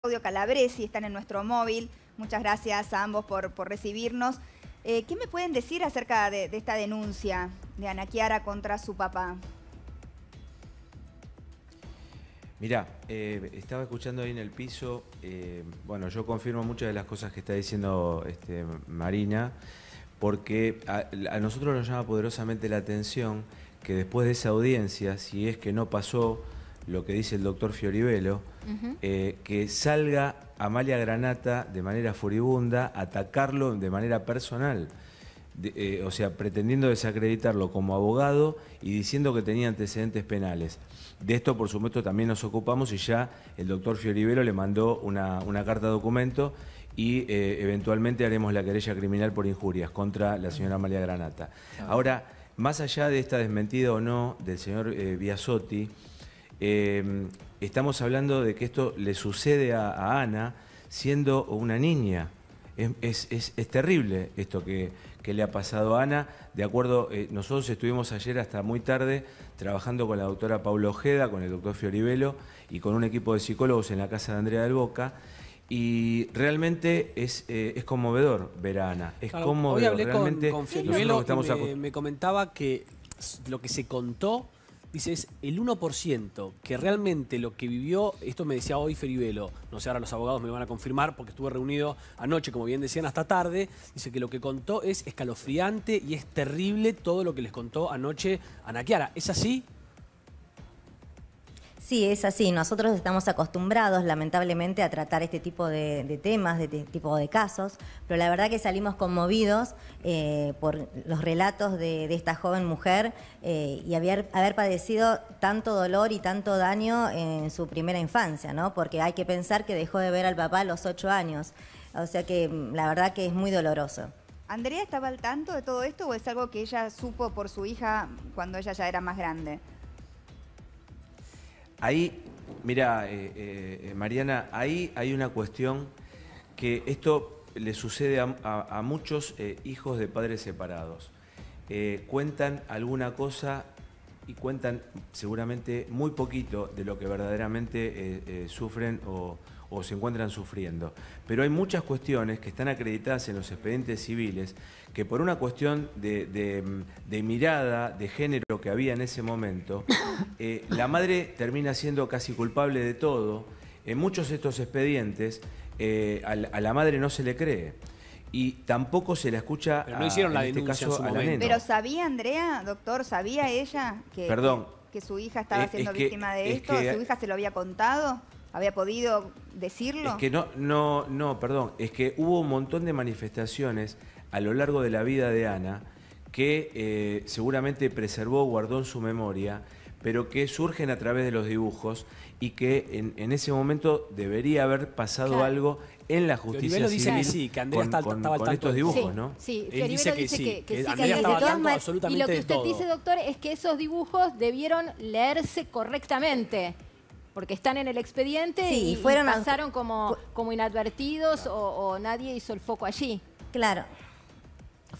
Claudio Calabresi, están en nuestro móvil. Muchas gracias a ambos por, recibirnos. Eh, ¿Qué me pueden decir acerca de, esta denuncia de Ana Kiara contra su papá? Mirá, eh, estaba escuchando ahí en el piso, eh, bueno, yo confirmo muchas de las cosas que está diciendo este, Marina, porque a nosotros nos llama poderosamente la atención que después de esa audiencia, si es que no pasó lo que dice el doctor Fioribelo, eh, que salga Amalia Granata de manera furibunda, atacarlo de manera personal. Eh, o sea, pretendiendo desacreditarlo como abogado y diciendo que tenía antecedentes penales. De esto, por supuesto, también nos ocupamos y ya el doctor Fioribelo le mandó una, carta documento y eh, eventualmente haremos la querella criminal por injurias contra la señora Amalia Granata. Ahora, más allá de esta desmentida o no del señor Biasotti, Em, estamos hablando de que esto le sucede a, Ana siendo una niña. Es, terrible esto que, le ha pasado a Ana. De acuerdo, eh, nosotros estuvimos ayer hasta muy tarde trabajando con la doctora Paula Ojeda, con el doctor Fioribelo y con un equipo de psicólogos en la casa de Andrea del Boca. Y realmente es, eh, conmovedor ver a Ana. Es como conmovedor. realmente me comentaba que lo que se contó Dice, es el 1% que realmente lo que vivió, esto me decía hoy Feribelo, no sé, ahora los abogados me van a confirmar porque estuve reunido anoche, como bien decían, hasta tarde, dice que lo que contó es escalofriante y es terrible todo lo que les contó anoche Ana Kiara. ¿Es así? Sí, es así. Nosotros estamos acostumbrados, lamentablemente, a tratar este tipo de, temas, de este tipo de casos, pero la verdad que salimos conmovidos eh, por los relatos de, esta joven mujer eh, y haber, haber, padecido tanto dolor y tanto daño en su primera infancia, ¿no? Porque hay que pensar que dejó de ver al papá a los ocho años. O sea que mm, la verdad que es muy doloroso. ¿Andrea estaba al tanto de todo esto o es algo que ella supo por su hija cuando ella ya era más grande? Ahí, mira, eh, eh, Mariana, ahí hay una cuestión que esto le sucede a, muchos eh, hijos de padres separados. cuentan alguna cosa y cuentan seguramente muy poquito de lo que verdaderamente sufren o, o se encuentran sufriendo. Pero hay muchas cuestiones que están acreditadas en los expedientes civiles que por una cuestión de, mirada, de género que había en ese momento, eh, la madre termina siendo casi culpable de todo. En muchos de estos expedientes eh, a, la, madre no se le cree y tampoco se la escucha hicieron en la este caso, su pero sabía Andrea doctor sabía ella que, su hija estaba eh, siendo víctima de esto su hija se lo había contado había podido decirlo. Es que no, no, no, perdón, es que hubo un montón de manifestaciones a lo largo de la vida de Ana que eh, seguramente preservó, guardó en su memoria, pero que surgen a través de los dibujos y que en, ese momento debería haber pasado algo en la justicia civil dice sí, que con, estos dibujos, ¿no? Sí, dice que, sí, Y lo que usted dice, doctor, es que esos dibujos debieron leerse correctamente porque están en el expediente y, fueron como, como inadvertidos o, nadie hizo el foco allí. Claro,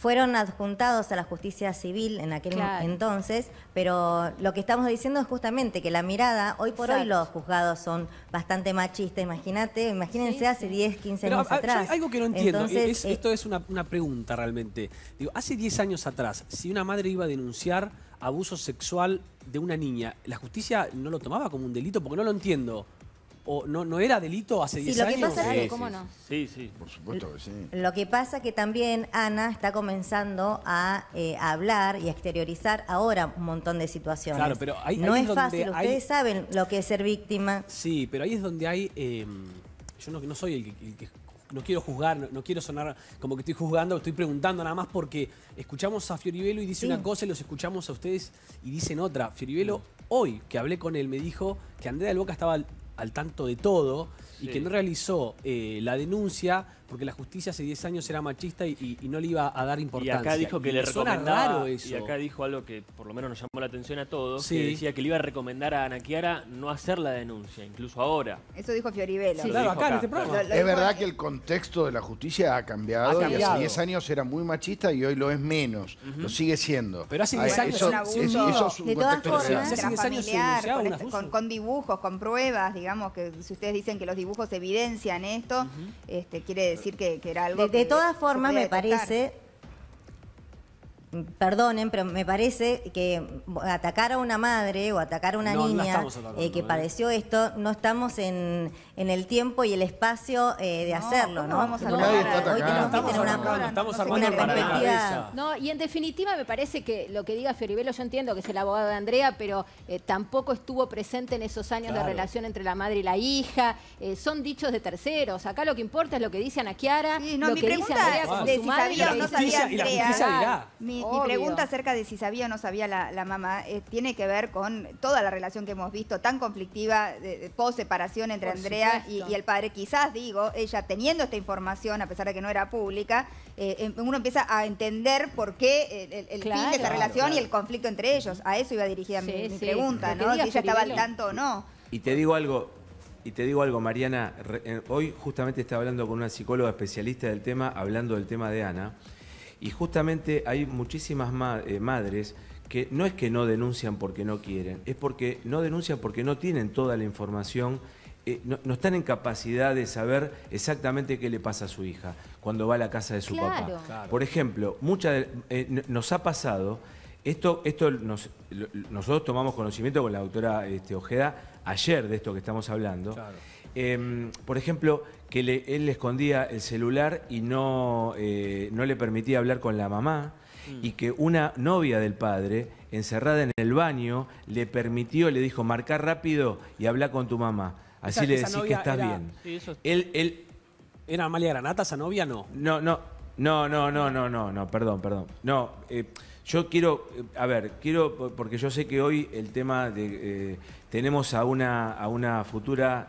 fueron adjuntados a la justicia civil en aquel entonces, pero lo que estamos diciendo es justamente que la mirada, hoy por hoy los juzgados son bastante machistas, imagínate, imagínense hace 10, 15 años ah, atrás. Algo que no entiendo, eh, esto es una, pregunta realmente. Digo, hace 10 años atrás, si una madre iba a denunciar abuso sexual de una niña, ¿la justicia no lo tomaba como un delito? Porque no lo entiendo. ¿O no, no era delito hace 10 años? Lo que pasa sí, sí, no? Sí, sí. Por supuesto que sí. Lo que pasa que también Ana está comenzando a, eh, hablar y a exteriorizar ahora un montón de situaciones. Claro, pero ahí, No es, es fácil, ustedes saben lo que es ser víctima. Sí, pero ahí es donde hay... Em, yo no, no soy el que no quiero juzgar, no, quiero sonar como que estoy juzgando, estoy preguntando nada más porque escuchamos a Fioribelo y dice una cosa y los escuchamos a ustedes y dicen otra. Fioribelo, hoy que hablé con él, me dijo que Andrea del Boca estaba al, tanto de todo y que no realizó eh, la denuncia porque la justicia hace 10 años era machista y, no le iba a dar importancia. Y acá dijo que le recomendaba. Eso. Y acá dijo algo que por lo menos nos llamó la atención a todos, que decía que le iba a recomendar a Ana Kiara no hacer la denuncia, incluso ahora. Eso dijo Fioribelo. Sí, este es verdad que el contexto de la justicia ha cambiado, hace 10 años era muy machista y hoy lo es menos. Lo sigue siendo. Pero hace 10 ah, años es, de todas formas, este, con, con, dibujos, con pruebas, digamos que si ustedes dicen que los dibujos evidencian esto, este quiere decir decir que, que era algo. De, que, de todas formas, me tratar. parece perdonen, pero me parece que atacar a una madre o atacar a una niña eh, que padeció esto, no estamos en, el tiempo y el espacio eh, de hacerlo, ¿no? Vamos a Hoy tenemos que tener una, estamos una No, y en definitiva me parece que lo que diga Fioribelo, yo entiendo que es el abogado de Andrea, pero eh, tampoco estuvo presente en esos años de relación entre la madre y la hija. son dichos de terceros. Acá lo que importa es lo que dice Ana Chiara, lo que dice Andrea como su madre. Y la justicia dirá mi, pregunta acerca de si sabía o no sabía la, mamá eh, tiene que ver con toda la relación que hemos visto tan conflictiva de, post-separación entre Andrea y, el padre. Quizás, digo, ella teniendo esta información, a pesar de que no era pública, eh, em, uno empieza a entender por qué el, fin de esa relación y el conflicto entre ellos. A eso iba dirigida mi, pregunta, ¿no? Si ella estaba al tanto o no. Y te digo algo, y te digo algo, Mariana, eh, hoy justamente estaba hablando con una psicóloga especialista del tema, hablando del tema de Ana. Y justamente hay muchísimas eh, madres que no es que no denuncian porque no quieren, es porque no denuncian porque no tienen toda la información eh, no, están en capacidad de saber exactamente qué le pasa a su hija cuando va a la casa de su papá. Por ejemplo, eh, nos ha pasado, esto, esto nosotros tomamos conocimiento con la doctora este, Ojeda ayer de esto que estamos hablando. Em, por ejemplo, que él le escondía el celular y no, eh, no le permitía hablar con la mamá mm. y que una novia del padre, encerrada en el baño, le permitió, le dijo, marca rápido y habla con tu mamá. Así le decís que estás bien. él, él... ¿Era Amalia Granata esa novia? No. No, no. No, no, no, no, no, no, perdón, perdón. No, eh, yo quiero, eh, a ver, quiero, porque yo sé que hoy el tema de, eh, tenemos a una, futura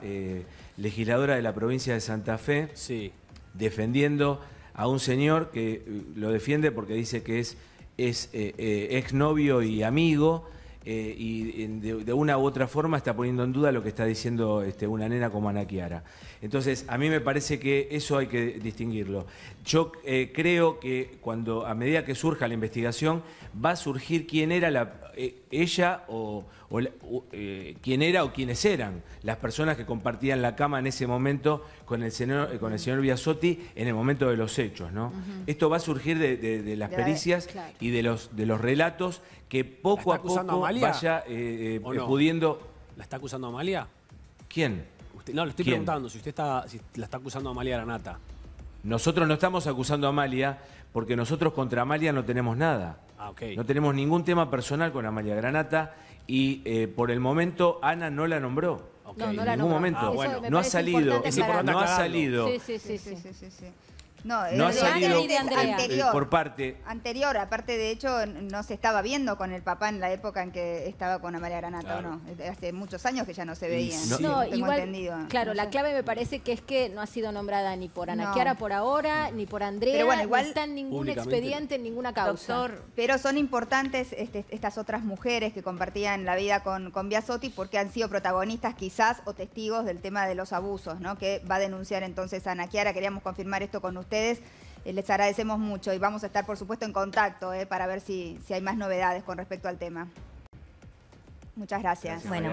legisladora de la provincia de Santa Fe sí. defendiendo a un señor que lo defiende porque dice que es, es exnovio y amigo eh, y de, una u otra forma está poniendo en duda lo que está diciendo este, una nena como Ana Entonces, a mí me parece que eso hay que distinguirlo. Yo eh, creo que cuando, a medida que surja la investigación, va a surgir quién era la, eh, ella o, quién era o quiénes eran las personas que compartían la cama en ese momento con el señor, con el señor Biasotti en el momento de los hechos. ¿no? Esto va a surgir de, las pericias y de los, de los relatos que poco a poco vaya eh, eh, eh, pudiendo... ¿La está acusando Amalia? ¿Quién? no, le estoy preguntando si usted está, la está acusando Amalia Granata. Nosotros no estamos acusando a Amalia porque nosotros contra Amalia no tenemos nada. Ah, no tenemos ningún tema personal con Amalia Granata y por el momento Ana no la nombró. No, en ningún momento. Ah, bueno. No ha salido. No ha salido. sí, sí, sí. No, no ha salido anterior, por parte... Anterior, aparte de hecho no se estaba viendo con el papá en la época en que estaba con Amalia Granata, no? Hace muchos años que ya no se veían. No, igual, Claro, la clave me parece que es que no ha sido nombrada ni por Ana Kiara por ahora, ni por Andrea, Pero igual, ni está en ningún expediente, en ninguna causa. Pero son importantes este, estas otras mujeres que compartían la vida con, con Biasotti porque han sido protagonistas quizás o testigos del tema de los abusos, ¿no? Que va a denunciar entonces Ana Kiara Queríamos confirmar esto con usted ustedes. Eh, les agradecemos mucho y vamos a estar, por supuesto, en contacto eh, para ver si, si hay más novedades con respecto al tema. Muchas gracias. gracias bueno,